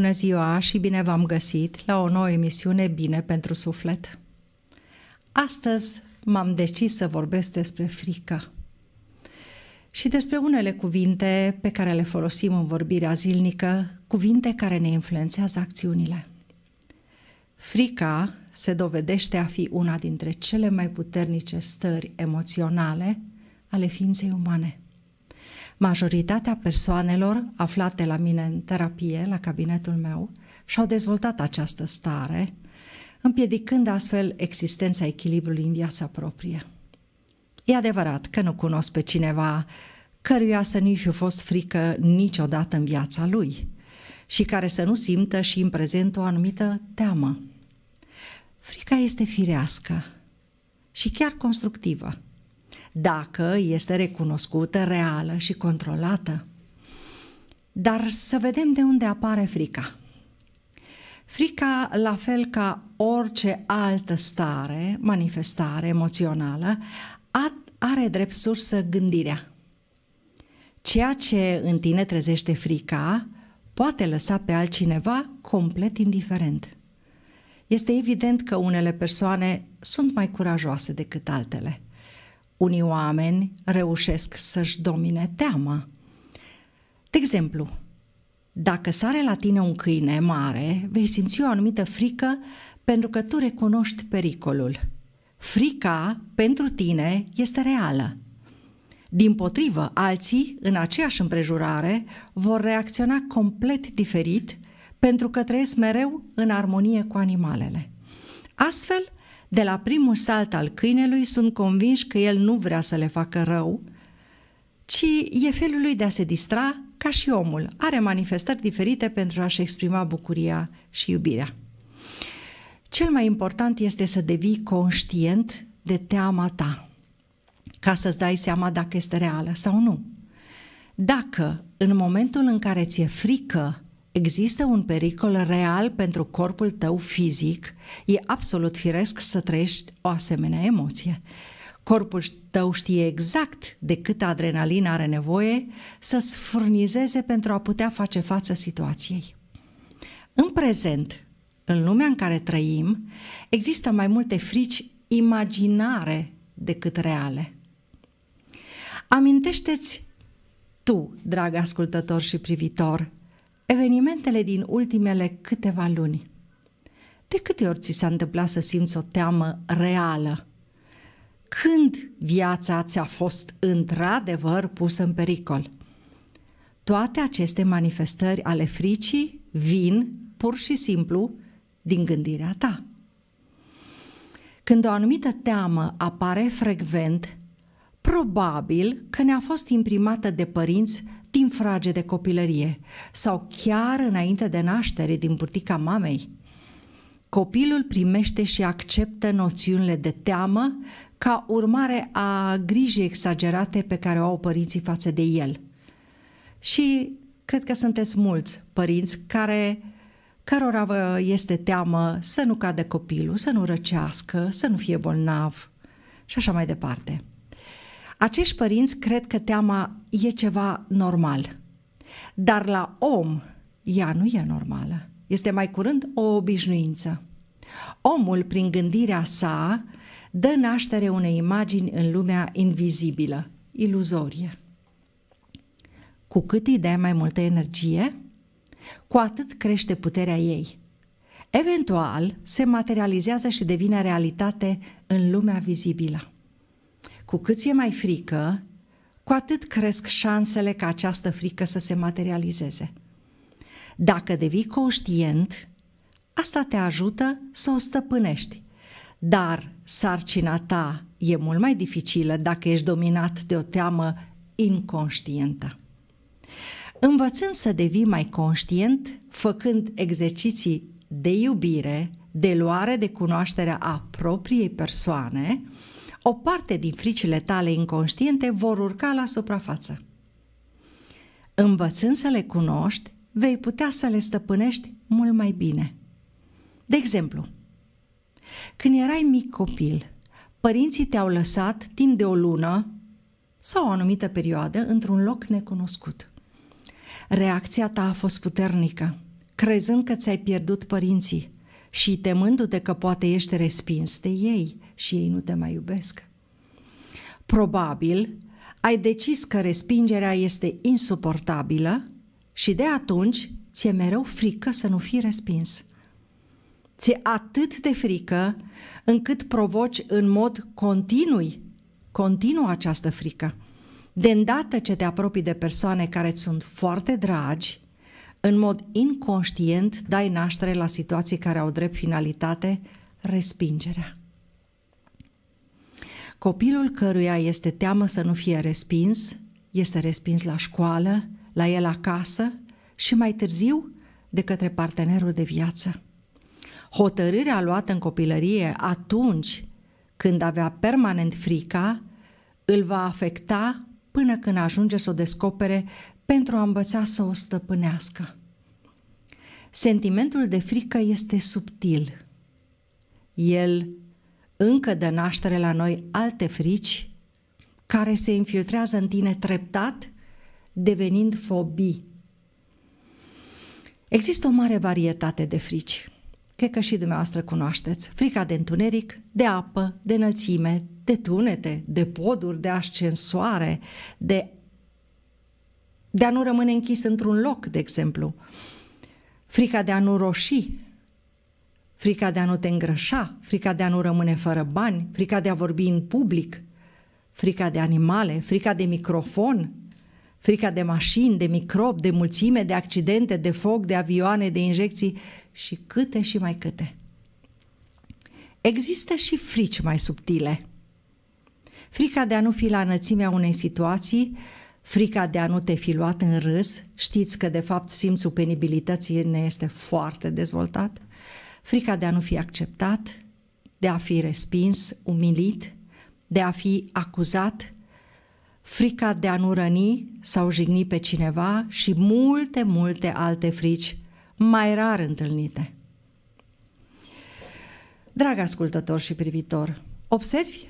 Bună ziua și bine v-am găsit la o nouă emisiune Bine pentru Suflet. Astăzi m-am decis să vorbesc despre frică și despre unele cuvinte pe care le folosim în vorbirea zilnică, cuvinte care ne influențează acțiunile. Frica se dovedește a fi una dintre cele mai puternice stări emoționale ale ființei umane – Majoritatea persoanelor aflate la mine în terapie, la cabinetul meu, și-au dezvoltat această stare, împiedicând astfel existența echilibrului în viața proprie. E adevărat că nu cunosc pe cineva căruia să nu-i fi fost frică niciodată în viața lui și care să nu simtă și în prezent o anumită teamă. Frica este firească și chiar constructivă dacă este recunoscută, reală și controlată. Dar să vedem de unde apare frica. Frica, la fel ca orice altă stare, manifestare emoțională, are drept sursă gândirea. Ceea ce în tine trezește frica poate lăsa pe altcineva complet indiferent. Este evident că unele persoane sunt mai curajoase decât altele – unii oameni reușesc să-și domine teama. De exemplu, dacă sare la tine un câine mare, vei simți o anumită frică pentru că tu recunoști pericolul. Frica pentru tine este reală. Din potrivă, alții, în aceeași împrejurare, vor reacționa complet diferit pentru că trăiesc mereu în armonie cu animalele. Astfel, de la primul salt al câinelui sunt convinși că el nu vrea să le facă rău, ci e felul lui de a se distra ca și omul. Are manifestări diferite pentru a-și exprima bucuria și iubirea. Cel mai important este să devii conștient de teama ta, ca să-ți dai seama dacă este reală sau nu. Dacă în momentul în care ți-e frică Există un pericol real pentru corpul tău fizic, e absolut firesc să trăiești o asemenea emoție. Corpul tău știe exact de cât adrenalina are nevoie să sfârnizeze pentru a putea face față situației. În prezent, în lumea în care trăim, există mai multe frici imaginare decât reale. Amintește-ți tu, drag ascultător și privitor, evenimentele din ultimele câteva luni. De câte ori ți s-a întâmplat să simți o teamă reală? Când viața ți-a fost într-adevăr pusă în pericol? Toate aceste manifestări ale fricii vin pur și simplu din gândirea ta. Când o anumită teamă apare frecvent, probabil că ne-a fost imprimată de părinți timp frage de copilărie sau chiar înainte de naștere din burtica mamei. Copilul primește și acceptă noțiunile de teamă ca urmare a grijii exagerate pe care o au părinții față de el. Și cred că sunteți mulți părinți care cărora vă este teamă să nu cadă copilul, să nu răcească, să nu fie bolnav și așa mai departe. Acești părinți cred că teama e ceva normal, dar la om ea nu e normală. Este mai curând o obișnuință. Omul, prin gândirea sa, dă naștere unei imagini în lumea invizibilă, iluzorie. Cu cât îi dai mai multă energie, cu atât crește puterea ei. Eventual, se materializează și devine realitate în lumea vizibilă. Cu cât e mai frică, cu atât cresc șansele ca această frică să se materializeze. Dacă devii conștient, asta te ajută să o stăpânești. Dar sarcina ta e mult mai dificilă dacă ești dominat de o teamă inconștientă. Învățând să devii mai conștient, făcând exerciții de iubire, de luare de cunoașterea a propriei persoane, o parte din fricile tale inconștiente vor urca la suprafață. Învățând să le cunoști, vei putea să le stăpânești mult mai bine. De exemplu, când erai mic copil, părinții te-au lăsat timp de o lună sau o anumită perioadă într-un loc necunoscut. Reacția ta a fost puternică, crezând că ți-ai pierdut părinții, și temându-te că poate ești respins de ei și ei nu te mai iubesc. Probabil ai decis că respingerea este insuportabilă și de atunci ți-e mereu frică să nu fii respins. Ți-e atât de frică încât provoci în mod continui, continuă această frică. De îndată ce te apropii de persoane care îți sunt foarte dragi, în mod inconștient dai naștere la situații care au drept finalitate respingerea. Copilul căruia este teamă să nu fie respins, este respins la școală, la el acasă și mai târziu de către partenerul de viață. Hotărârea luată în copilărie atunci când avea permanent frica, îl va afecta până când ajunge să o descopere pentru a învăța să o stăpânească. Sentimentul de frică este subtil. El încă dă naștere la noi alte frici care se infiltrează în tine treptat, devenind fobii. Există o mare varietate de frici. Cred că și dumneavoastră cunoașteți. Frica de întuneric, de apă, de înălțime, de tunete, de poduri, de ascensoare, de de a nu rămâne închis într-un loc, de exemplu, frica de a nu roși, frica de a nu te îngrășa, frica de a nu rămâne fără bani, frica de a vorbi în public, frica de animale, frica de microfon, frica de mașini, de microb, de mulțime, de accidente, de foc, de avioane, de injecții și câte și mai câte. Există și frici mai subtile. Frica de a nu fi la înălțimea unei situații frica de a nu te fi luat în râs, știți că de fapt simțul penibilității ne este foarte dezvoltat, frica de a nu fi acceptat, de a fi respins, umilit, de a fi acuzat, frica de a nu răni sau jigni pe cineva și multe, multe alte frici mai rar întâlnite. Drag ascultător și privitor, observi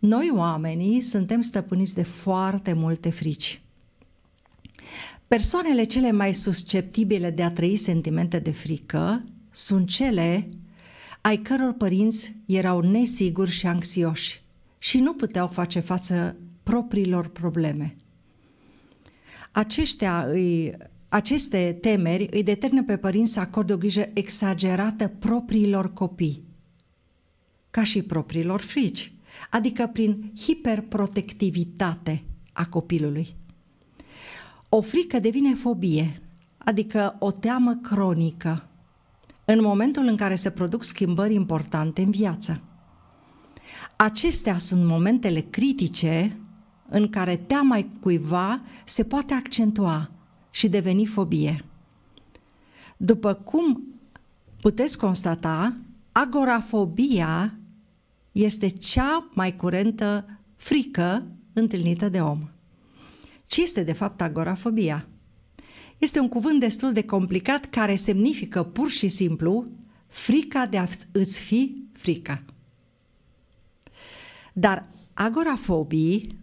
noi oamenii suntem stăpâniți de foarte multe frici. Persoanele cele mai susceptibile de a trăi sentimente de frică sunt cele ai căror părinți erau nesiguri și anxioși și nu puteau face față propriilor probleme. Aceștia îi, aceste temeri îi determină pe părinți să acorde o grijă exagerată propriilor copii, ca și propriilor frici adică prin hiperprotectivitate a copilului. O frică devine fobie, adică o teamă cronică, în momentul în care se produc schimbări importante în viață. Acestea sunt momentele critice în care teama cuiva se poate accentua și deveni fobie. După cum puteți constata, agorafobia este cea mai curentă frică întâlnită de om. Ce este de fapt agorafobia? Este un cuvânt destul de complicat care semnifică pur și simplu frica de a îți fi frica. Dar agorafobii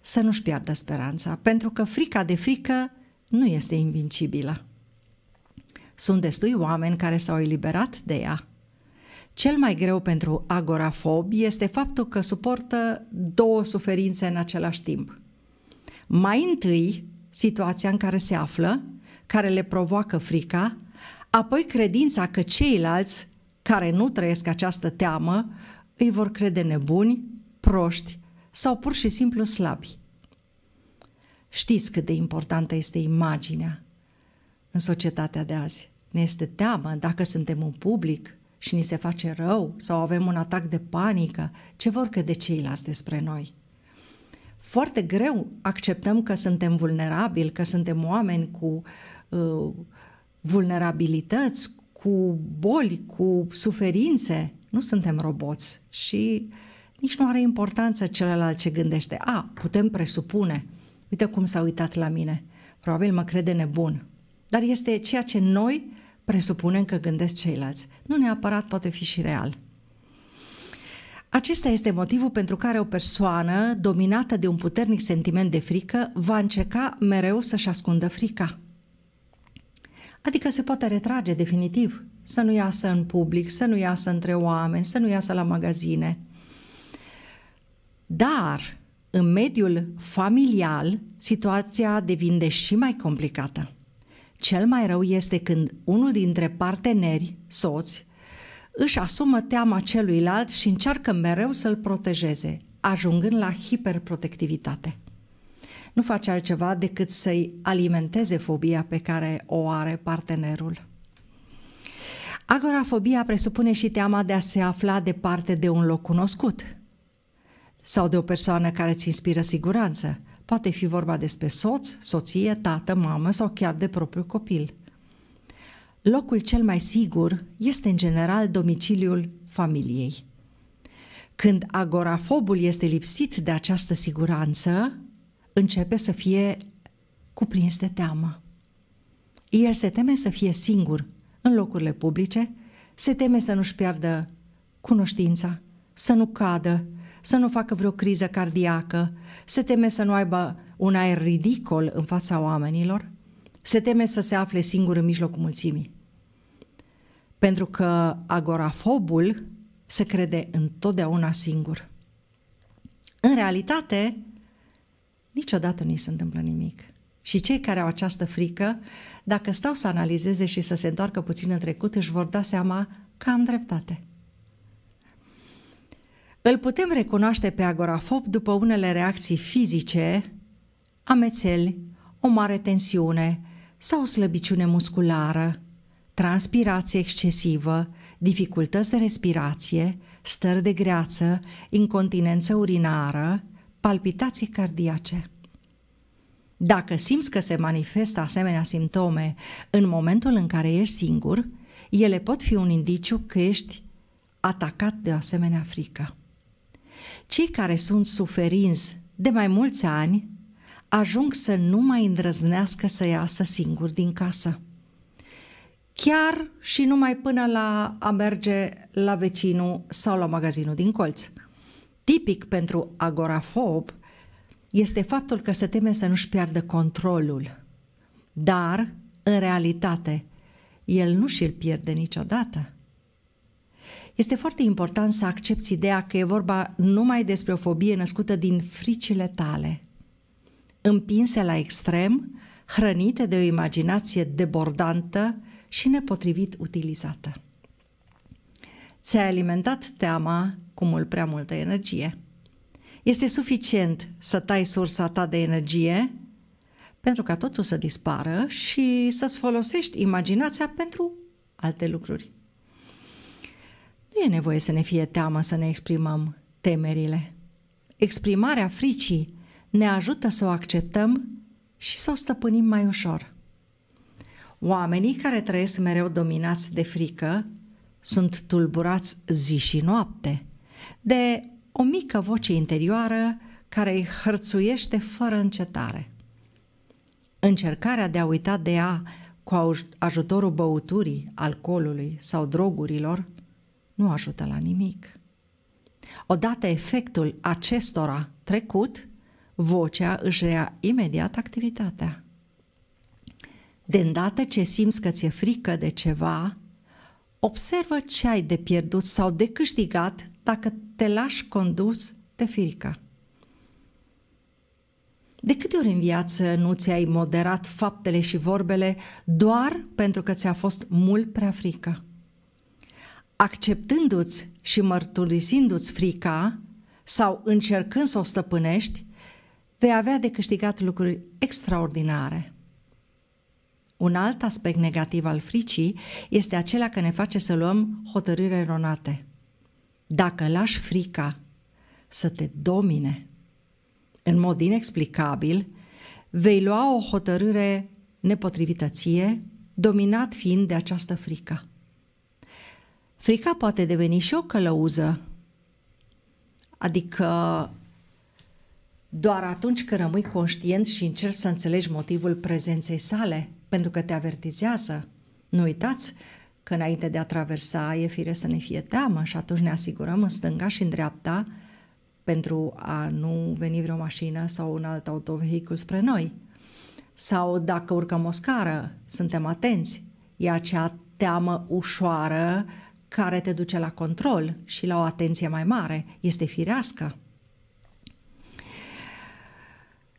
să nu-și piardă speranța, pentru că frica de frică nu este invincibilă. Sunt destui oameni care s-au eliberat de ea cel mai greu pentru agorafob este faptul că suportă două suferințe în același timp. Mai întâi, situația în care se află, care le provoacă frica, apoi credința că ceilalți care nu trăiesc această teamă îi vor crede nebuni, proști sau pur și simplu slabi. Știți cât de importantă este imaginea în societatea de azi. Ne este teamă dacă suntem în public, și ni se face rău sau avem un atac de panică, ce vor crede ceilalți despre noi? Foarte greu acceptăm că suntem vulnerabili, că suntem oameni cu uh, vulnerabilități, cu boli, cu suferințe. Nu suntem roboți și nici nu are importanță celălalt ce gândește. A, putem presupune. Uite cum s-a uitat la mine. Probabil mă crede nebun. Dar este ceea ce noi presupunem că gândesc ceilalți. Nu neapărat poate fi și real. Acesta este motivul pentru care o persoană dominată de un puternic sentiment de frică va încerca mereu să-și ascundă frica. Adică se poate retrage definitiv, să nu iasă în public, să nu iasă între oameni, să nu iasă la magazine. Dar, în mediul familial, situația devine și mai complicată. Cel mai rău este când unul dintre parteneri, soți, își asumă teama celuilalt și încearcă mereu să-l protejeze, ajungând la hiperprotectivitate. Nu face altceva decât să-i alimenteze fobia pe care o are partenerul. Agorafobia presupune și teama de a se afla departe de un loc cunoscut sau de o persoană care îți inspiră siguranță – Poate fi vorba despre soț, soție, tată, mamă sau chiar de propriul copil. Locul cel mai sigur este în general domiciliul familiei. Când agorafobul este lipsit de această siguranță, începe să fie cuprins de teamă. El se teme să fie singur în locurile publice, se teme să nu-și piardă cunoștința, să nu cadă să nu facă vreo criză cardiacă, se teme să nu aibă un aer ridicol în fața oamenilor, se teme să se afle singur în mijlocul mulțimii. Pentru că agorafobul se crede întotdeauna singur. În realitate, niciodată nu-i se întâmplă nimic. Și cei care au această frică, dacă stau să analizeze și să se întoarcă puțin în trecut, își vor da seama că am dreptate. Îl putem recunoaște pe agorafob după unele reacții fizice, amețeli, o mare tensiune sau slăbiciune musculară, transpirație excesivă, dificultăți de respirație, stări de greață, incontinență urinară, palpitații cardiace. Dacă simți că se manifestă asemenea simptome în momentul în care ești singur, ele pot fi un indiciu că ești atacat de o asemenea frică. Cei care sunt suferinți de mai mulți ani ajung să nu mai îndrăznească să iasă singur din casă. Chiar și numai până la a merge la vecinul sau la magazinul din colț. Tipic pentru agorafob este faptul că se teme să nu-și piardă controlul. Dar, în realitate, el nu și-l pierde niciodată este foarte important să accepti ideea că e vorba numai despre o fobie născută din fricile tale, împinse la extrem, hrănite de o imaginație debordantă și nepotrivit utilizată. Ți-ai alimentat teama cu mult prea multă energie. Este suficient să tai sursa ta de energie pentru ca totul să dispară și să-ți folosești imaginația pentru alte lucruri. Nu e nevoie să ne fie teamă să ne exprimăm temerile. Exprimarea fricii ne ajută să o acceptăm și să o stăpânim mai ușor. Oamenii care trăiesc mereu dominați de frică sunt tulburați zi și noapte de o mică voce interioară care îi hărțuiește fără încetare. Încercarea de a uita de ea cu ajutorul băuturii, alcoolului sau drogurilor – nu ajută la nimic. Odată efectul acestora trecut, vocea își rea imediat activitatea. De îndată ce simți că ți-e frică de ceva, observă ce ai de pierdut sau de câștigat dacă te lași condus de frică. De câte ori în viață nu ți-ai moderat faptele și vorbele doar pentru că ți-a fost mult prea frică? acceptându-ți și mărturisindu-ți frica sau încercând să o stăpânești, vei avea de câștigat lucruri extraordinare. Un alt aspect negativ al fricii este acela că ne face să luăm hotărâri eronate. Dacă lași frica să te domine în mod inexplicabil, vei lua o hotărâre nepotrivităție dominat fiind de această frică. Frica poate deveni și o călăuză. Adică doar atunci când rămâi conștient și încerci să înțelegi motivul prezenței sale, pentru că te avertizează. Nu uitați că înainte de a traversa e fire să ne fie teamă și atunci ne asigurăm în stânga și în dreapta pentru a nu veni vreo mașină sau un alt autovehicul spre noi. Sau dacă urcăm o scară, suntem atenți. E acea teamă ușoară care te duce la control și la o atenție mai mare. Este firească.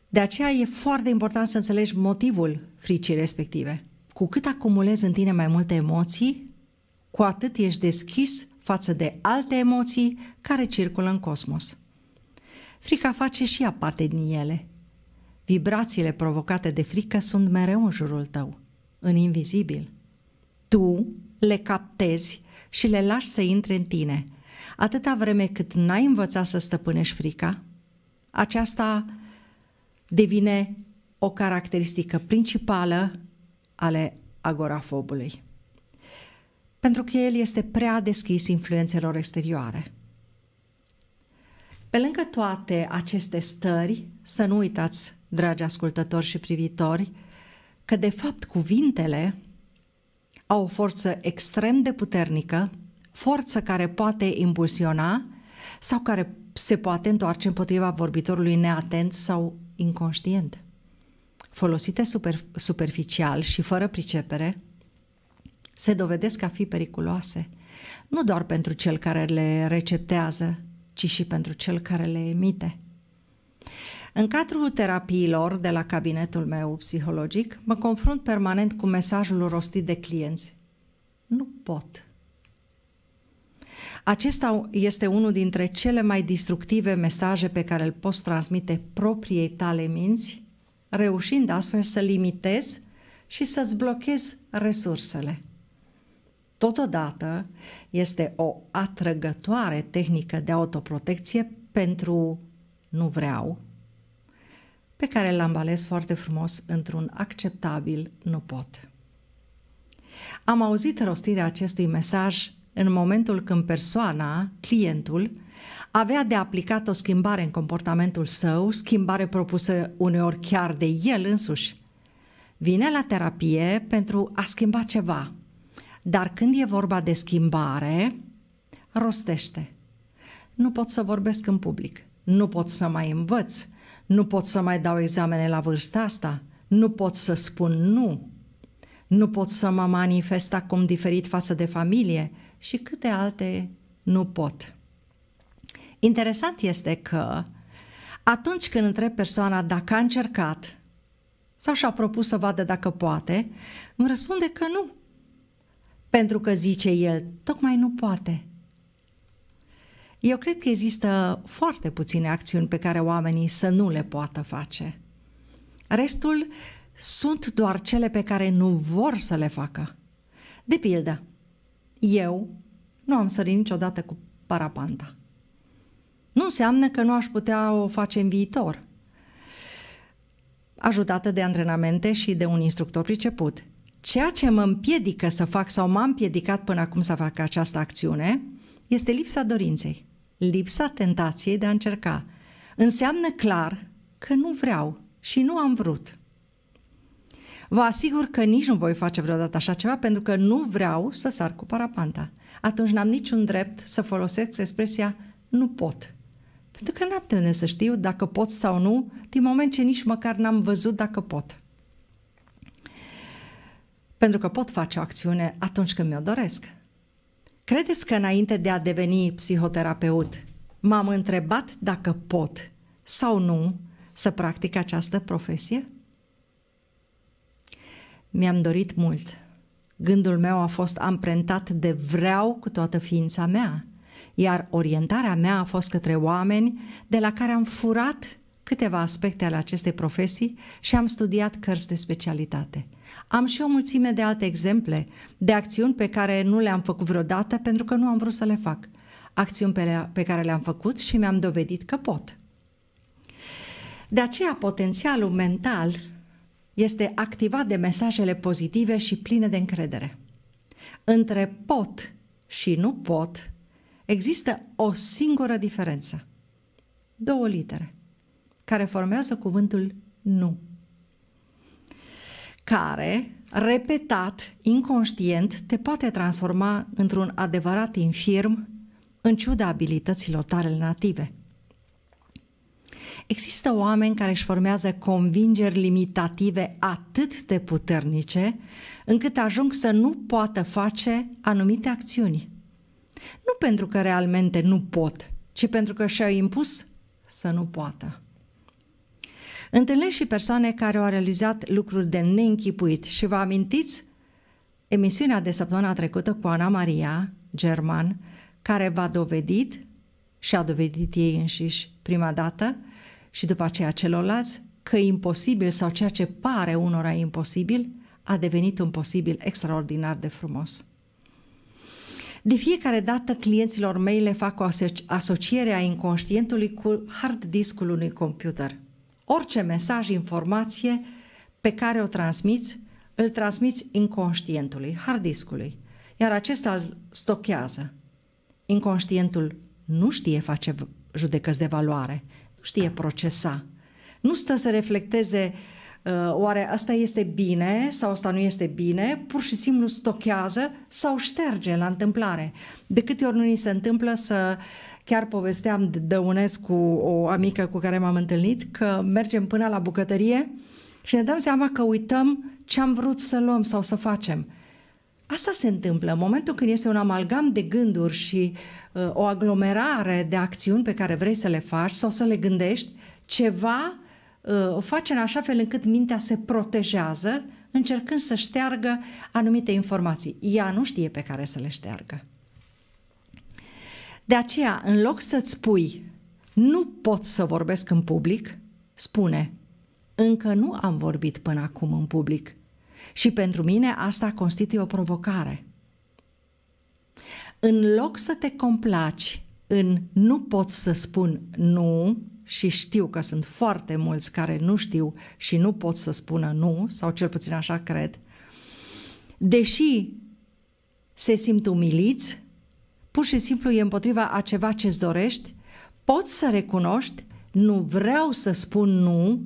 De aceea e foarte important să înțelegi motivul fricii respective. Cu cât acumulezi în tine mai multe emoții, cu atât ești deschis față de alte emoții care circulă în cosmos. Frica face și ea parte din ele. Vibrațiile provocate de frică sunt mereu în jurul tău, în invizibil. Tu le captezi și le lași să intre în tine. Atâta vreme cât n-ai învățat să stăpânești frica, aceasta devine o caracteristică principală ale agorafobului. Pentru că el este prea deschis influențelor exterioare. Pe lângă toate aceste stări, să nu uitați, dragi ascultători și privitori, că de fapt cuvintele au o forță extrem de puternică, forță care poate impulsiona sau care se poate întoarce împotriva vorbitorului neatent sau inconștient. Folosite super, superficial și fără pricepere, se dovedesc a fi periculoase, nu doar pentru cel care le receptează, ci și pentru cel care le emite. În cadrul terapiilor de la cabinetul meu psihologic, mă confrunt permanent cu mesajul rostit de clienți. Nu pot. Acesta este unul dintre cele mai destructive mesaje pe care îl poți transmite propriei tale minți, reușind astfel să limitezi și să-ți blochezi resursele. Totodată, este o atrăgătoare tehnică de autoprotecție pentru nu vreau pe care l-am ales foarte frumos într-un acceptabil nu pot. Am auzit rostirea acestui mesaj în momentul când persoana, clientul, avea de aplicat o schimbare în comportamentul său, schimbare propusă uneori chiar de el însuși. Vine la terapie pentru a schimba ceva, dar când e vorba de schimbare, rostește. Nu pot să vorbesc în public, nu pot să mai învăț, nu pot să mai dau examene la vârsta asta. Nu pot să spun nu. Nu pot să mă manifest acum diferit față de familie și câte alte nu pot. Interesant este că atunci când întreb persoana dacă a încercat sau și-a propus să vadă dacă poate, îmi răspunde că nu. Pentru că zice el, tocmai nu poate. Eu cred că există foarte puține acțiuni pe care oamenii să nu le poată face. Restul sunt doar cele pe care nu vor să le facă. De pildă, eu nu am sărit niciodată cu parapanta. Nu înseamnă că nu aș putea o face în viitor. Ajutată de antrenamente și de un instructor priceput. Ceea ce mă împiedică să fac sau m-am împiedicat până acum să fac această acțiune este lipsa dorinței, lipsa tentației de a încerca. Înseamnă clar că nu vreau și nu am vrut. Vă asigur că nici nu voi face vreodată așa ceva pentru că nu vreau să sar cu parapanta. Atunci n-am niciun drept să folosesc expresia nu pot. Pentru că n-am de unde să știu dacă pot sau nu, din moment ce nici măcar n-am văzut dacă pot. Pentru că pot face o acțiune atunci când mi-o doresc. Credeți că înainte de a deveni psihoterapeut, m-am întrebat dacă pot sau nu să practic această profesie? Mi-am dorit mult. Gândul meu a fost amprentat de vreau cu toată ființa mea, iar orientarea mea a fost către oameni de la care am furat câteva aspecte ale acestei profesii și am studiat cărți de specialitate. Am și o mulțime de alte exemple de acțiuni pe care nu le-am făcut vreodată pentru că nu am vrut să le fac. Acțiuni pe, le- pe care le-am făcut și mi-am dovedit că pot. De aceea, potențialul mental este activat de mesajele pozitive și pline de încredere. Între pot și nu pot există o singură diferență. Două litere, care formează cuvântul nu care, repetat, inconștient, te poate transforma într-un adevărat infirm în ciuda abilităților tale native. Există oameni care își formează convingeri limitative atât de puternice încât ajung să nu poată face anumite acțiuni. Nu pentru că realmente nu pot, ci pentru că și-au impus să nu poată. Întâlnești și persoane care au realizat lucruri de neînchipuit și vă amintiți emisiunea de săptămâna trecută cu Ana Maria German, care v-a dovedit și a dovedit ei înșiși prima dată și după aceea celorlalți că imposibil sau ceea ce pare unora imposibil a devenit un posibil extraordinar de frumos. De fiecare dată clienților mei le fac o asociere a inconștientului cu hard discul unui computer – orice mesaj, informație pe care o transmiți, îl transmiți inconștientului, hardiscului, iar acesta îl stochează. Inconștientul nu știe face judecăți de valoare, nu știe procesa, nu stă să reflecteze uh, Ă, oare asta este bine sau asta nu este bine? Pur și simplu stochează sau șterge la întâmplare. De câte ori nu ni se întâmplă să chiar povesteam de dăunesc cu o amică cu care m-am întâlnit că mergem până la bucătărie și ne dăm seama că uităm ce am vrut să luăm sau să facem. Asta se întâmplă în momentul când este un amalgam de gânduri și uh, o aglomerare de acțiuni pe care vrei să le faci sau să le gândești, ceva Uh, o face în așa fel încât mintea se protejează, încercând să șteargă anumite informații. Ea nu știe pe care să le șteargă. De aceea, în loc să-ți spui nu pot să vorbesc în public, spune încă nu am vorbit până acum în public și pentru mine asta constituie o provocare. În loc să te complaci în nu pot să spun nu, și știu că sunt foarte mulți care nu știu și nu pot să spună nu, sau cel puțin așa cred, deși se simt umiliți, pur și simplu e împotriva a ceva ce îți dorești, poți să recunoști, nu vreau să spun nu,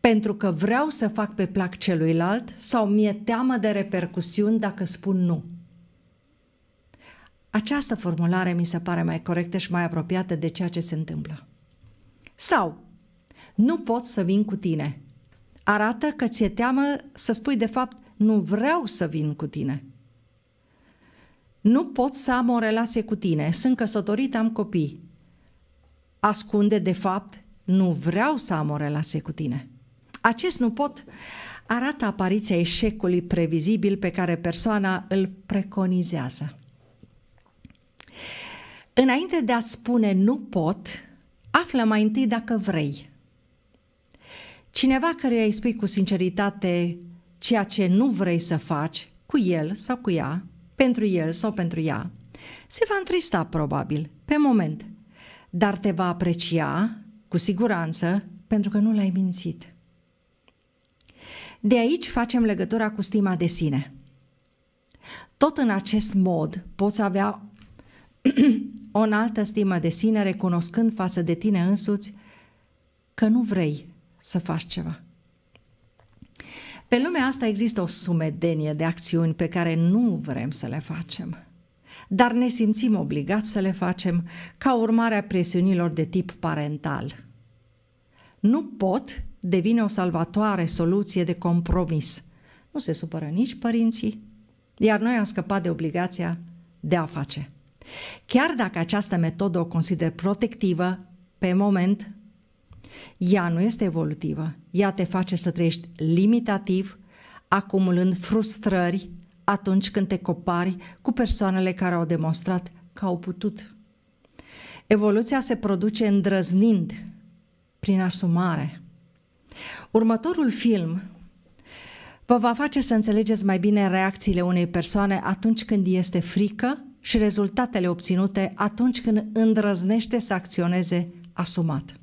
pentru că vreau să fac pe plac celuilalt sau mi-e teamă de repercusiuni dacă spun nu. Această formulare mi se pare mai corectă și mai apropiată de ceea ce se întâmplă. Sau, nu pot să vin cu tine. Arată că ți-e teamă să spui de fapt, nu vreau să vin cu tine. Nu pot să am o relație cu tine, sunt căsătorit, am copii. Ascunde de fapt, nu vreau să am o relație cu tine. Acest nu pot arată apariția eșecului previzibil pe care persoana îl preconizează. Înainte de a spune nu pot, află mai întâi dacă vrei. Cineva care îi spui cu sinceritate ceea ce nu vrei să faci cu el sau cu ea, pentru el sau pentru ea, se va întrista probabil, pe moment, dar te va aprecia cu siguranță pentru că nu l-ai mințit. De aici facem legătura cu stima de sine. Tot în acest mod poți avea o înaltă stimă de sine, recunoscând față de tine însuți că nu vrei să faci ceva. Pe lumea asta există o sumedenie de acțiuni pe care nu vrem să le facem, dar ne simțim obligați să le facem ca urmare a presiunilor de tip parental. Nu pot devine o salvatoare soluție de compromis. Nu se supără nici părinții, iar noi am scăpat de obligația de a face. Chiar dacă această metodă o consider protectivă, pe moment, ea nu este evolutivă. Ea te face să trăiești limitativ, acumulând frustrări atunci când te copari cu persoanele care au demonstrat că au putut. Evoluția se produce îndrăznind, prin asumare. Următorul film vă va face să înțelegeți mai bine reacțiile unei persoane atunci când este frică și rezultatele obținute atunci când îndrăznește să acționeze asumat.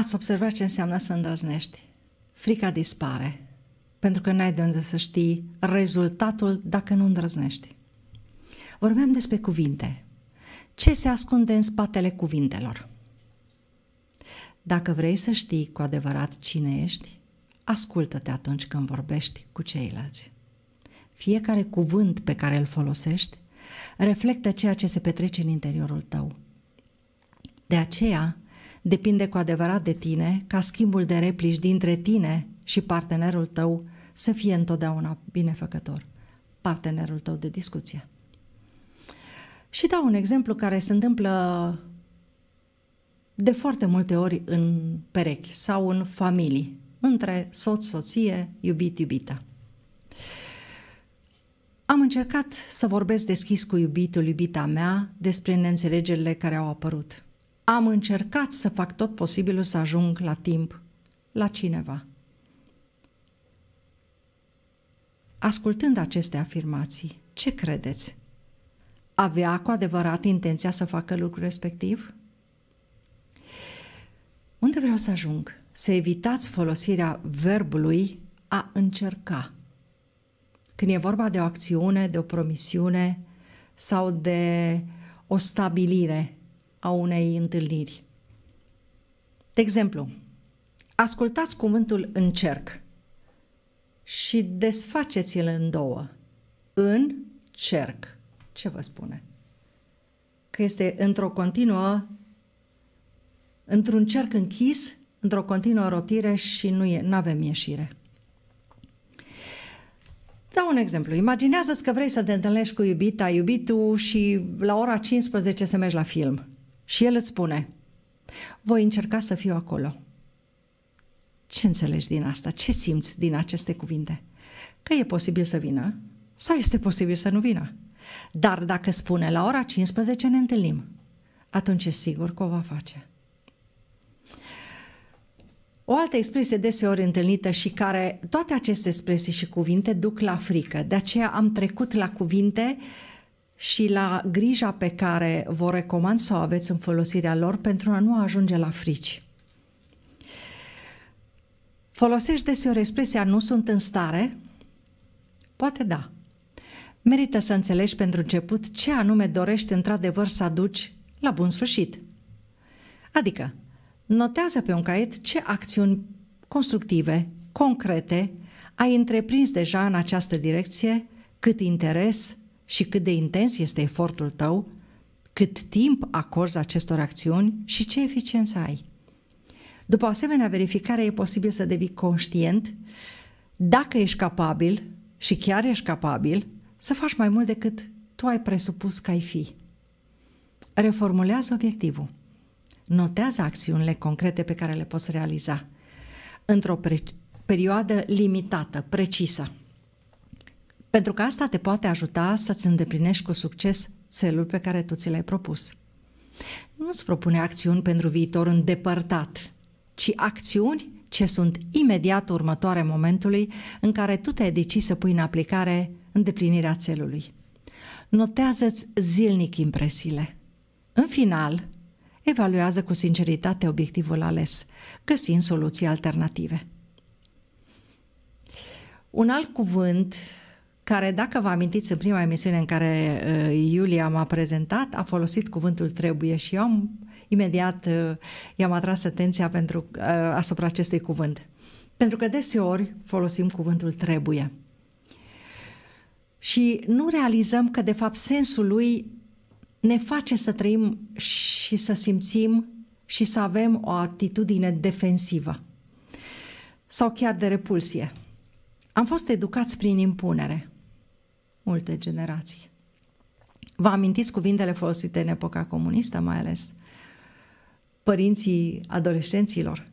Ați observat ce înseamnă să îndrăznești. Frica dispare, pentru că n-ai de unde să știi rezultatul dacă nu îndrăznești. Vorbeam despre cuvinte. Ce se ascunde în spatele cuvintelor? Dacă vrei să știi cu adevărat cine ești, ascultă-te atunci când vorbești cu ceilalți. Fiecare cuvânt pe care îl folosești reflectă ceea ce se petrece în interiorul tău. De aceea, depinde cu adevărat de tine ca schimbul de replici dintre tine și partenerul tău să fie întotdeauna binefăcător, partenerul tău de discuție. Și dau un exemplu care se întâmplă de foarte multe ori în perechi sau în familii, între soț, soție, iubit, iubita. Am încercat să vorbesc deschis cu iubitul, iubita mea, despre neînțelegerile care au apărut – am încercat să fac tot posibilul să ajung la timp, la cineva. Ascultând aceste afirmații, ce credeți? Avea cu adevărat intenția să facă lucrul respectiv? Unde vreau să ajung? Să evitați folosirea verbului a încerca. Când e vorba de o acțiune, de o promisiune sau de o stabilire a unei întâlniri. De exemplu, ascultați cuvântul încerc și desfaceți-l în două. În cerc. Ce vă spune? Că este într-o continuă, într-un cerc închis, într-o continuă rotire și nu e, avem ieșire. Dau un exemplu. Imaginează-ți că vrei să te întâlnești cu iubita, iubitul și la ora 15 să mergi la film. Și el îți spune, voi încerca să fiu acolo. Ce înțelegi din asta? Ce simți din aceste cuvinte? Că e posibil să vină sau este posibil să nu vină. Dar dacă spune la ora 15 ne întâlnim, atunci e sigur că o va face. O altă expresie deseori întâlnită și care toate aceste expresii și cuvinte duc la frică. De aceea am trecut la cuvinte uh, și la grija pe care vă recomand să o aveți în folosirea lor pentru a nu ajunge la frici. Folosești deseori expresia nu sunt în stare? Poate da. Merită să înțelegi pentru început ce anume dorești într-adevăr să aduci la bun sfârșit. Adică, notează pe un caiet ce acțiuni constructive, concrete, ai întreprins deja în această direcție, cât interes, și cât de intens este efortul tău, cât timp acorzi acestor acțiuni și ce eficiență ai. După asemenea verificare e posibil să devii conștient dacă ești capabil și chiar ești capabil să faci mai mult decât tu ai presupus că ai fi. Reformulează obiectivul. Notează acțiunile concrete pe care le poți realiza într-o pre- perioadă limitată, precisă. Pentru că asta te poate ajuta să-ți îndeplinești cu succes țelul pe care tu ți l-ai propus. Nu-ți propune acțiuni pentru viitor îndepărtat, ci acțiuni ce sunt imediat următoare momentului în care tu te-ai decis să pui în aplicare îndeplinirea țelului. Notează-ți zilnic impresiile. În final, evaluează cu sinceritate obiectivul ales, găsind soluții alternative. Un alt cuvânt care, dacă vă amintiți, în prima emisiune în care uh, Iulia m-a prezentat, a folosit cuvântul trebuie și eu am, imediat uh, i-am atras atenția pentru, uh, asupra acestui cuvânt. Pentru că deseori folosim cuvântul trebuie. Și nu realizăm că, de fapt, sensul lui ne face să trăim și să simțim și să avem o atitudine defensivă sau chiar de repulsie. Am fost educați prin impunere multe generații. Vă amintiți cuvintele folosite în epoca comunistă, mai ales părinții adolescenților?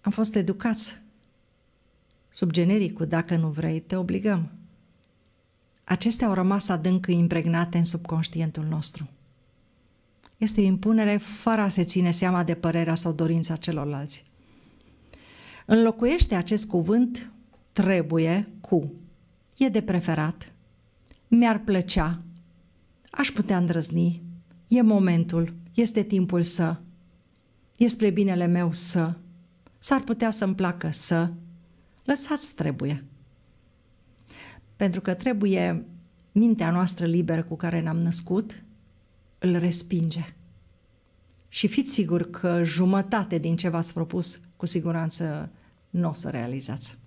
Am fost educați sub genericul dacă nu vrei, te obligăm. Acestea au rămas adânc impregnate în subconștientul nostru. Este o impunere fără a se ține seama de părerea sau dorința celorlalți. Înlocuiește acest cuvânt trebuie cu e de preferat, mi-ar plăcea, aș putea îndrăzni, e momentul, este timpul să, e spre binele meu să, s-ar putea să-mi placă să, lăsați trebuie. Pentru că trebuie mintea noastră liberă cu care ne-am născut, îl respinge. Și fiți sigur că jumătate din ce v-ați propus, cu siguranță nu o să realizați.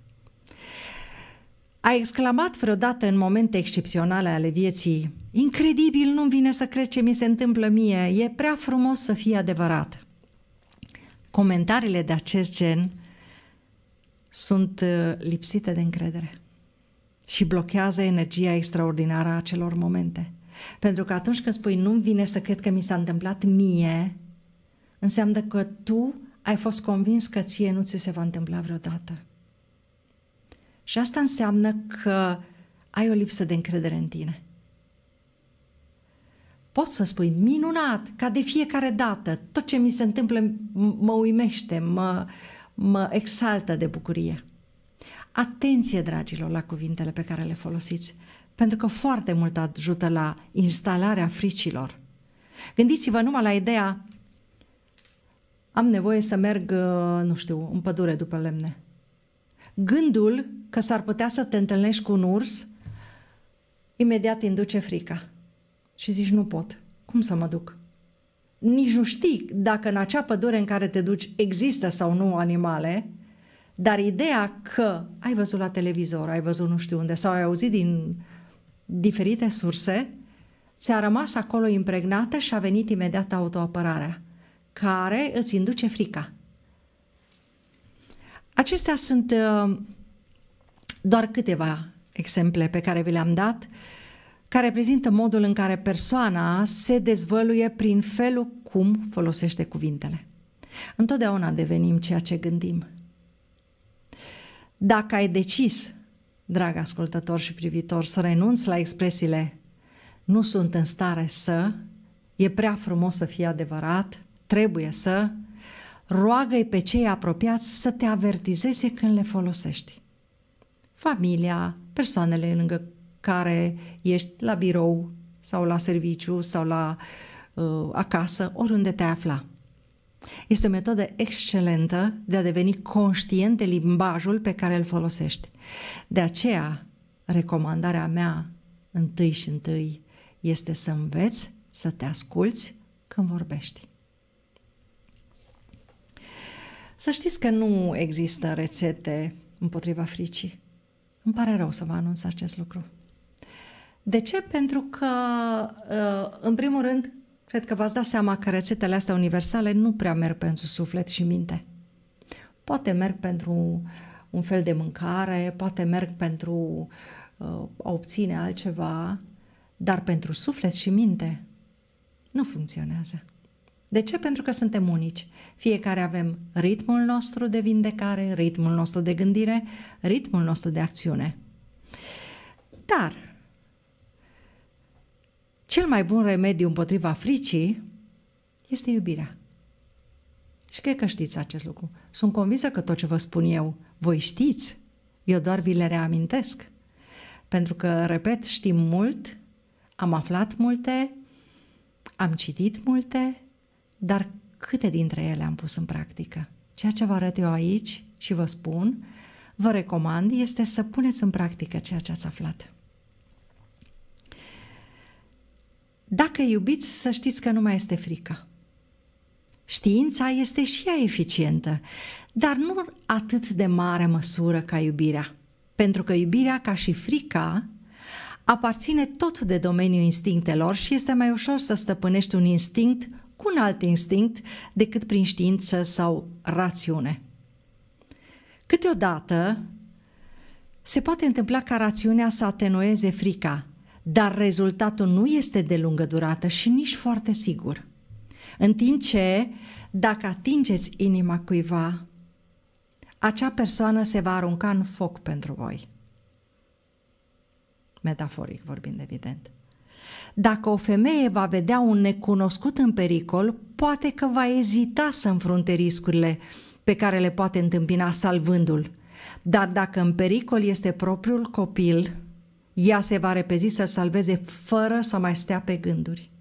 A exclamat vreodată în momente excepționale ale vieții, incredibil, nu-mi vine să cred ce mi se întâmplă mie, e prea frumos să fie adevărat. Comentariile de acest gen sunt uh, lipsite de încredere și blochează energia extraordinară a acelor momente. Pentru că atunci când spui nu-mi vine să cred că mi s-a întâmplat mie, înseamnă că tu ai fost convins că ție nu ți se va întâmpla vreodată. Și asta înseamnă că ai o lipsă de încredere în tine. Poți să spui, minunat, ca de fiecare dată, tot ce mi se întâmplă mă uimește, mă, mă exaltă de bucurie. Atenție, dragilor, la cuvintele pe care le folosiți, pentru că foarte mult ajută la instalarea fricilor. Gândiți-vă numai la ideea am nevoie să merg, uh, nu știu, în pădure după lemne. Gândul că s-ar putea să te întâlnești cu un urs, imediat îi induce frica. Și zici, nu pot. Cum să mă duc? Nici nu știi dacă în acea pădure în care te duci există sau nu animale, dar ideea că ai văzut la televizor, ai văzut nu știu unde, sau ai auzit din diferite surse, ți-a rămas acolo impregnată și a venit imediat autoapărarea, care îți induce frica. Acestea sunt uh, doar câteva exemple pe care vi le-am dat, care prezintă modul în care persoana se dezvăluie prin felul cum folosește cuvintele. Întotdeauna devenim ceea ce gândim. Dacă ai decis, drag ascultător și privitor, să renunți la expresiile nu sunt în stare să, e prea frumos să fie adevărat, trebuie să, roagă-i pe cei apropiați să te avertizeze când le folosești familia, persoanele lângă care ești la birou sau la serviciu sau la uh, acasă, oriunde te afla. Este o metodă excelentă de a deveni conștient de limbajul pe care îl folosești. De aceea, recomandarea mea întâi și întâi este să înveți să te asculți când vorbești. Să știți că nu există rețete împotriva fricii. Îmi pare rău să vă anunț acest lucru. De ce? Pentru că, uh, în primul rând, cred că v-ați dat seama că rețetele astea universale nu prea merg pentru suflet și minte. Poate merg pentru un fel de mâncare, poate merg pentru uh, a obține altceva, dar pentru suflet și minte nu funcționează. De ce? Pentru că suntem unici. Fiecare avem ritmul nostru de vindecare, ritmul nostru de gândire, ritmul nostru de acțiune. Dar cel mai bun remediu împotriva fricii este iubirea. Și cred că știți acest lucru. Sunt convinsă că tot ce vă spun eu, voi știți. Eu doar vi le reamintesc. Pentru că, repet, știm mult, am aflat multe, am citit multe, dar câte dintre ele am pus în practică? Ceea ce vă arăt eu aici și vă spun, vă recomand, este să puneți în practică ceea ce ați aflat. Dacă iubiți, să știți că nu mai este frică. Știința este și ea eficientă, dar nu atât de mare măsură ca iubirea, pentru că iubirea, ca și frica, aparține tot de domeniul instinctelor și este mai ușor să stăpânești un instinct cu un alt instinct decât prin știință sau rațiune. Câteodată se poate întâmpla ca rațiunea să atenueze frica, dar rezultatul nu este de lungă durată și nici foarte sigur. În timp ce, dacă atingeți inima cuiva, acea persoană se va arunca în foc pentru voi. Metaforic vorbind, evident. Dacă o femeie va vedea un necunoscut în pericol, poate că va ezita să înfrunte riscurile pe care le poate întâmpina salvându-l. Dar dacă în pericol este propriul copil, ea se va repezi să-l salveze fără să mai stea pe gânduri.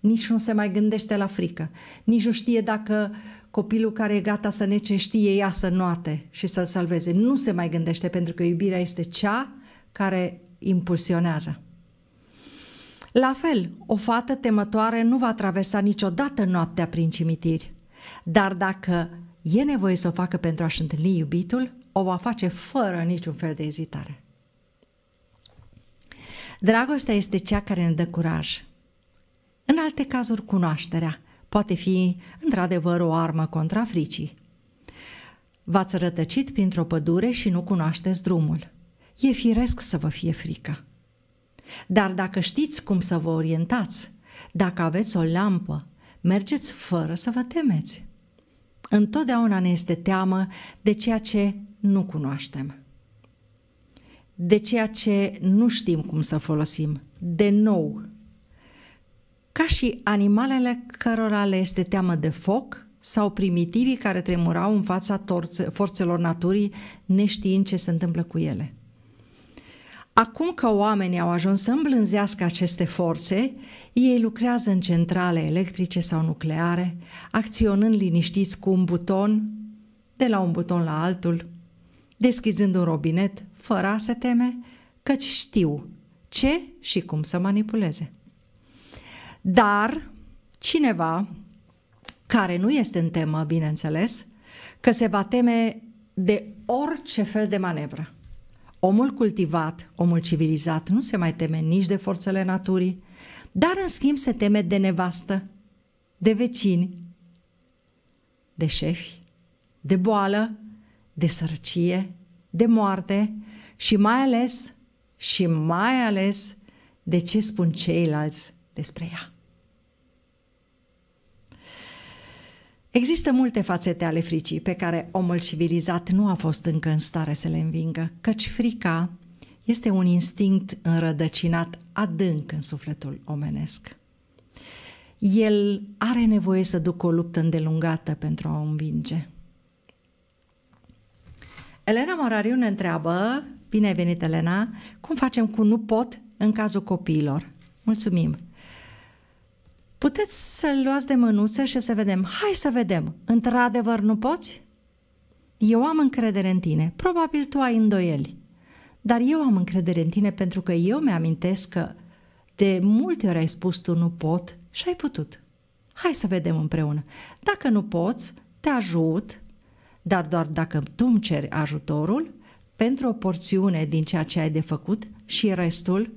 Nici nu se mai gândește la frică, nici nu știe dacă copilul care e gata să nece știe ea să noate și să-l salveze. Nu se mai gândește pentru că iubirea este cea care impulsionează. La fel, o fată temătoare nu va traversa niciodată noaptea prin cimitir. Dar dacă e nevoie să o facă pentru a-și întâlni iubitul, o va face fără niciun fel de ezitare. Dragostea este cea care ne dă curaj. În alte cazuri, cunoașterea poate fi într-adevăr o armă contra fricii. V-ați rătăcit printr-o pădure și nu cunoașteți drumul. E firesc să vă fie frică. Dar dacă știți cum să vă orientați, dacă aveți o lampă, mergeți fără să vă temeți. Întotdeauna ne este teamă de ceea ce nu cunoaștem, de ceea ce nu știm cum să folosim, de nou. Ca și animalele cărora le este teamă de foc sau primitivii care tremurau în fața forțelor naturii neștiind ce se întâmplă cu ele – Acum că oamenii au ajuns să îmblânzească aceste forțe, ei lucrează în centrale electrice sau nucleare, acționând liniștiți cu un buton, de la un buton la altul, deschizând un robinet, fără a se teme, căci știu ce și cum să manipuleze. Dar cineva care nu este în temă, bineînțeles, că se va teme de orice fel de manevră Omul cultivat, omul civilizat nu se mai teme nici de forțele naturii, dar în schimb se teme de nevastă, de vecini, de șefi, de boală, de sărăcie, de moarte și mai ales, și mai ales de ce spun ceilalți despre ea. Există multe fațete ale fricii pe care omul civilizat nu a fost încă în stare să le învingă, căci frica este un instinct înrădăcinat adânc în sufletul omenesc. El are nevoie să ducă o luptă îndelungată pentru a o învinge. Elena Morariu ne întreabă, bine ai venit Elena, cum facem cu nu pot în cazul copiilor? Mulțumim! Puteți să-l luați de mânuță și să vedem. Hai să vedem. Într-adevăr nu poți? Eu am încredere în tine. Probabil tu ai îndoieli. Dar eu am încredere în tine pentru că eu mi-amintesc că de multe ori ai spus tu nu pot și ai putut. Hai să vedem împreună. Dacă nu poți, te ajut, dar doar dacă tu îmi ceri ajutorul pentru o porțiune din ceea ce ai de făcut și restul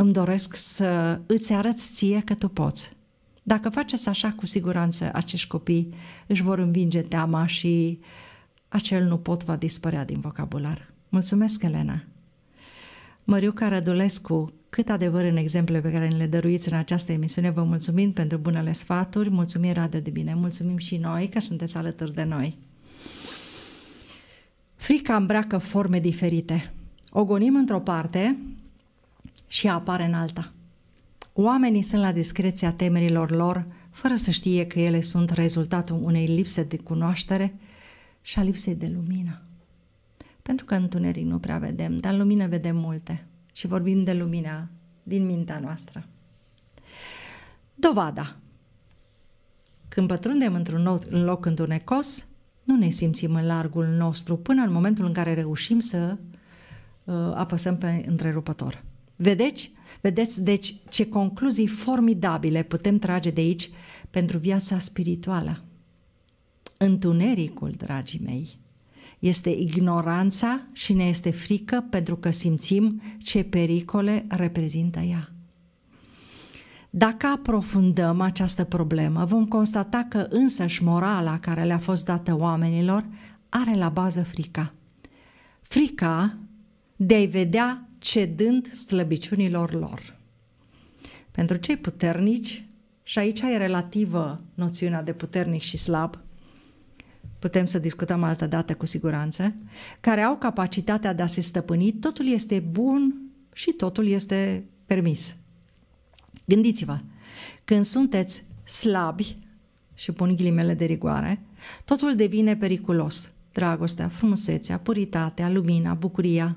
îmi doresc să îți arăți ție că tu poți. Dacă faceți așa, cu siguranță acești copii își vor învinge teama și acel nu pot va dispărea din vocabular. Mulțumesc, Elena! Măriuca Rădulescu, cât adevăr în exemple pe care le dăruiți în această emisiune, vă mulțumim pentru bunele sfaturi, mulțumim Radio de Bine, mulțumim și noi că sunteți alături de noi. Frica îmbracă forme diferite. O gonim într-o parte, și apare în alta. Oamenii sunt la discreția temerilor lor, fără să știe că ele sunt rezultatul unei lipse de cunoaștere și a lipsei de lumină. Pentru că întuneric nu prea vedem, dar în lumină vedem multe și vorbim de lumina din mintea noastră. Dovada. Când pătrundem într-un loc întunecos, nu ne simțim în largul nostru până în momentul în care reușim să uh, apăsăm pe întrerupător. Vedeți? Vedeți, deci, ce concluzii formidabile putem trage de aici pentru viața spirituală. Întunericul, dragii mei, este ignoranța și ne este frică pentru că simțim ce pericole reprezintă ea. Dacă aprofundăm această problemă, vom constata că însăși morala care le-a fost dată oamenilor are la bază frica. Frica de a-i vedea cedând slăbiciunilor lor. Pentru cei puternici, și aici e relativă noțiunea de puternic și slab, putem să discutăm altă dată cu siguranță, care au capacitatea de a se stăpâni, totul este bun și totul este permis. Gândiți-vă, când sunteți slabi, și pun ghilimele de rigoare, totul devine periculos. Dragostea, frumusețea, puritatea, lumina, bucuria,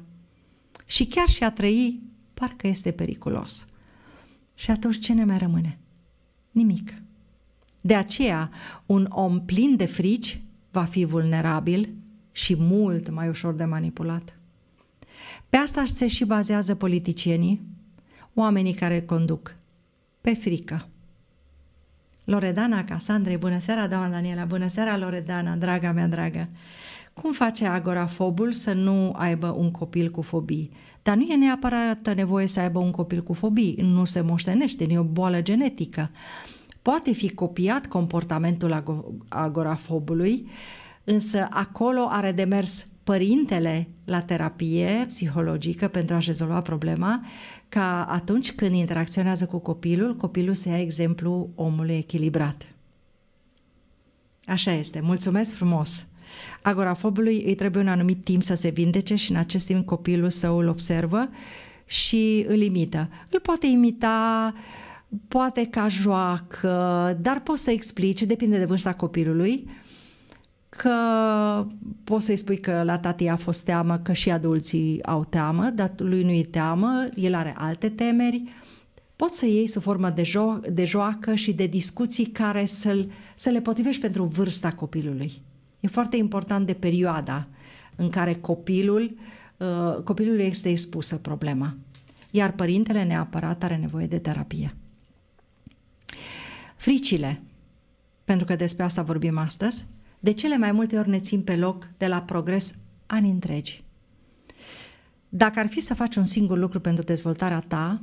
și chiar și a trăi parcă este periculos. Și atunci ce ne mai rămâne? Nimic. De aceea, un om plin de frici va fi vulnerabil și mult mai ușor de manipulat. Pe asta se și bazează politicienii, oamenii care conduc, pe frică. Loredana Casandrei, bună seara, doamna Daniela, bună seara, Loredana, draga mea, dragă. Cum face agorafobul să nu aibă un copil cu fobii? Dar nu e neapărat nevoie să aibă un copil cu fobii, nu se moștenește, nu e o boală genetică. Poate fi copiat comportamentul agorafobului, însă acolo are de mers părintele la terapie psihologică pentru a-și rezolva problema, ca atunci când interacționează cu copilul, copilul să ia exemplu omului echilibrat. Așa este. Mulțumesc frumos! Agorafobului îi trebuie un anumit timp să se vindece și în acest timp copilul său îl observă și îl imită. Îl poate imita poate ca joacă, dar poți să explici, depinde de vârsta copilului, că poți să-i spui că la tati a fost teamă, că și adulții au teamă, dar lui nu-i teamă, el are alte temeri. Poți să iei sub formă de, jo- de joacă și de discuții care să-l, să le potrivești pentru vârsta copilului. E foarte important de perioada în care copilul, uh, copilul este expusă problema. Iar părintele neapărat are nevoie de terapie. Fricile, pentru că despre asta vorbim astăzi, de cele mai multe ori ne țin pe loc de la progres ani întregi. Dacă ar fi să faci un singur lucru pentru dezvoltarea ta,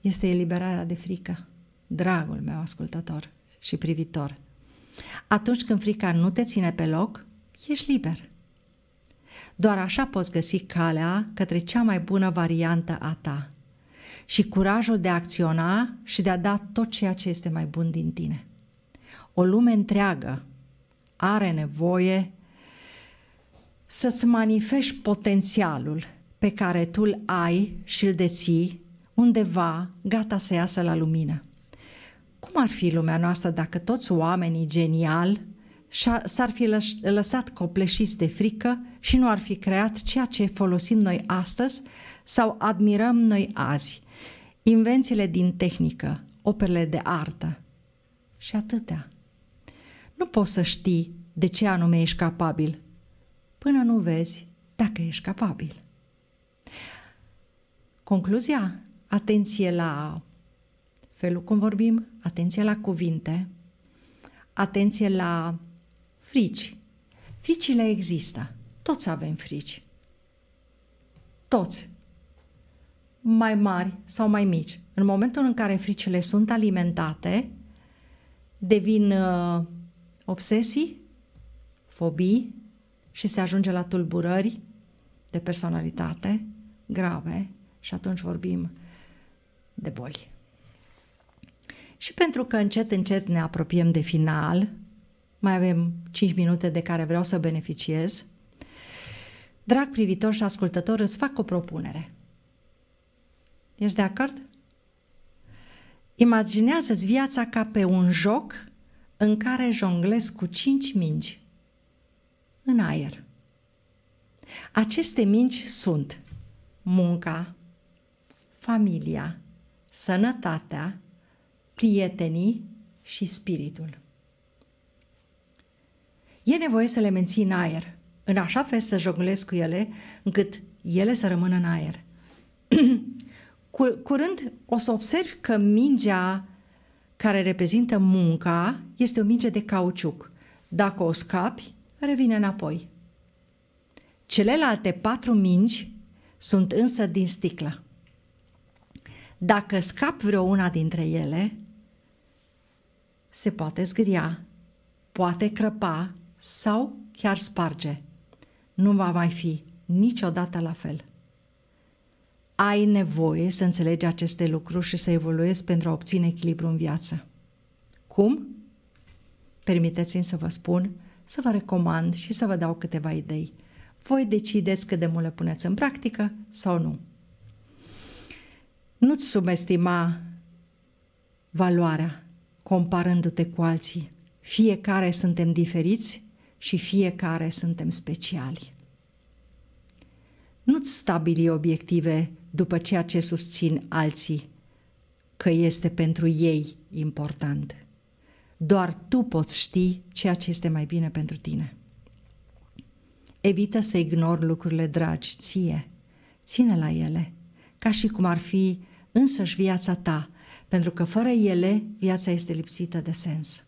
este eliberarea de frică. Dragul meu ascultător și privitor, atunci când frica nu te ține pe loc, ești liber. Doar așa poți găsi calea către cea mai bună variantă a ta și curajul de a acționa și de a da tot ceea ce este mai bun din tine. O lume întreagă are nevoie să-ți manifesti potențialul pe care tu îl ai și îl deții undeva gata să iasă la lumină. Cum ar fi lumea noastră dacă toți oamenii genial s-ar fi lăsat copleșiți de frică și nu ar fi creat ceea ce folosim noi astăzi sau admirăm noi azi, invențiile din tehnică, operele de artă și atâtea. Nu poți să știi de ce anume ești capabil până nu vezi dacă ești capabil. Concluzia? Atenție la felul cum vorbim, atenție la cuvinte, atenție la frici. Fricile există. Toți avem frici. Toți. Mai mari sau mai mici. În momentul în care fricile sunt alimentate, devin uh, obsesii, fobii și se ajunge la tulburări de personalitate grave și atunci vorbim de boli și pentru că încet, încet ne apropiem de final, mai avem 5 minute de care vreau să beneficiez, drag privitor și ascultător, îți fac o propunere. Ești de acord? Imaginează-ți viața ca pe un joc în care jonglezi cu cinci mingi în aer. Aceste mingi sunt munca, familia, sănătatea, prietenii și spiritul. E nevoie să le menții în aer, în așa fel să jonglezi cu ele, încât ele să rămână în aer. curând o să observi că mingea care reprezintă munca este o minge de cauciuc. Dacă o scapi, revine înapoi. Celelalte patru mingi sunt însă din sticlă. Dacă scap vreo una dintre ele, se poate zgâria, poate crăpa sau chiar sparge. Nu va mai fi niciodată la fel. Ai nevoie să înțelegi aceste lucruri și să evoluezi pentru a obține echilibru în viață. Cum? Permiteți-mi să vă spun, să vă recomand și să vă dau câteva idei. Voi decideți cât de mult le puneți în practică sau nu. Nu-ți subestima valoarea comparându-te cu alții. Fiecare suntem diferiți și fiecare suntem speciali. Nu-ți stabili obiective după ceea ce susțin alții, că este pentru ei important. Doar tu poți ști ceea ce este mai bine pentru tine. Evită să ignori lucrurile dragi ție. Ține la ele, ca și cum ar fi însăși viața ta pentru că fără ele viața este lipsită de sens.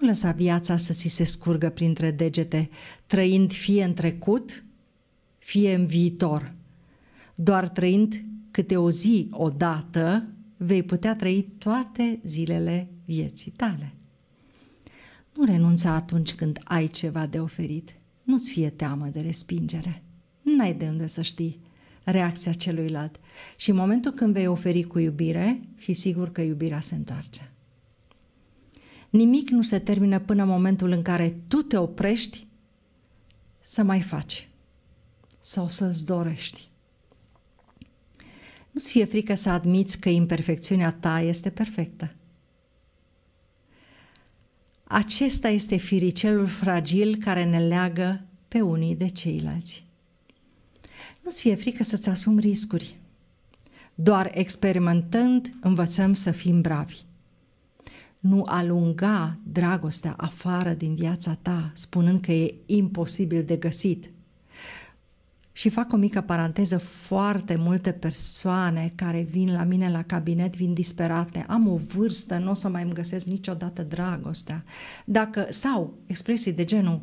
Nu lăsa viața să ți se scurgă printre degete, trăind fie în trecut, fie în viitor. Doar trăind câte o zi odată, vei putea trăi toate zilele vieții tale. Nu renunța atunci când ai ceva de oferit. Nu-ți fie teamă de respingere. N-ai de unde să știi reacția celuilalt. Și în momentul când vei oferi cu iubire, fi sigur că iubirea se întoarce. Nimic nu se termină până în momentul în care tu te oprești să mai faci sau să-ți dorești. Nu-ți fie frică să admiți că imperfecțiunea ta este perfectă. Acesta este firicelul fragil care ne leagă pe unii de ceilalți. Nu-ți fie frică să-ți asumi riscuri. Doar experimentând învățăm să fim bravi. Nu alunga dragostea afară din viața ta, spunând că e imposibil de găsit. Și fac o mică paranteză, foarte multe persoane care vin la mine la cabinet vin disperate. Am o vârstă, nu o să mai îmi găsesc niciodată dragostea. Dacă, sau expresii de genul,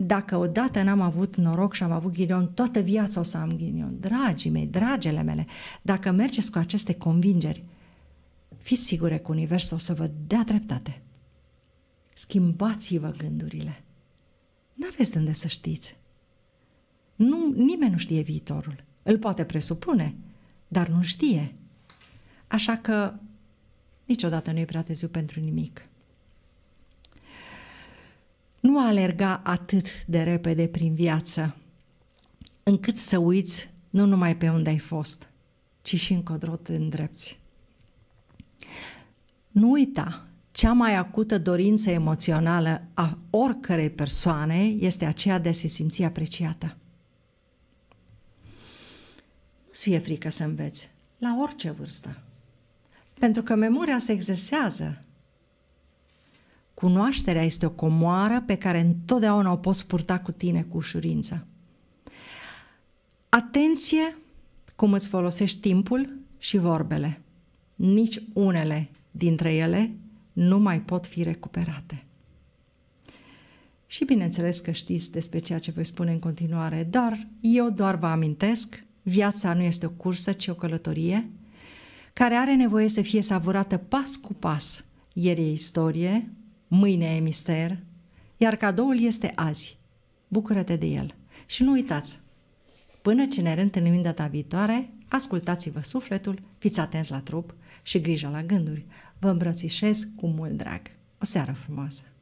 dacă odată n-am avut noroc și am avut ghinion, toată viața o să am ghinion. Dragii mei, dragele mele, dacă mergeți cu aceste convingeri, fiți sigure că Universul o să vă dea dreptate. Schimbați-vă gândurile. N-aveți de unde să știți. Nu, nimeni nu știe viitorul. Îl poate presupune, dar nu știe. Așa că niciodată nu e prea târziu pentru nimic nu alerga atât de repede prin viață, încât să uiți nu numai pe unde ai fost, ci și încotro te îndrepți. Nu uita, cea mai acută dorință emoțională a oricărei persoane este aceea de a se simți apreciată. Nu-ți fie frică să înveți, la orice vârstă. Pentru că memoria se exersează, Cunoașterea este o comoară pe care întotdeauna o poți purta cu tine cu ușurință. Atenție cum îți folosești timpul și vorbele. Nici unele dintre ele nu mai pot fi recuperate. Și bineînțeles că știți despre ceea ce voi spune în continuare, dar eu doar vă amintesc, viața nu este o cursă, ci o călătorie care are nevoie să fie savurată pas cu pas. Ieri e istorie, mâine e mister, iar cadoul este azi. Bucură-te de el. Și nu uitați, până ce ne reîntâlnim data viitoare, ascultați-vă sufletul, fiți atenți la trup și grijă la gânduri. Vă îmbrățișez cu mult drag. O seară frumoasă!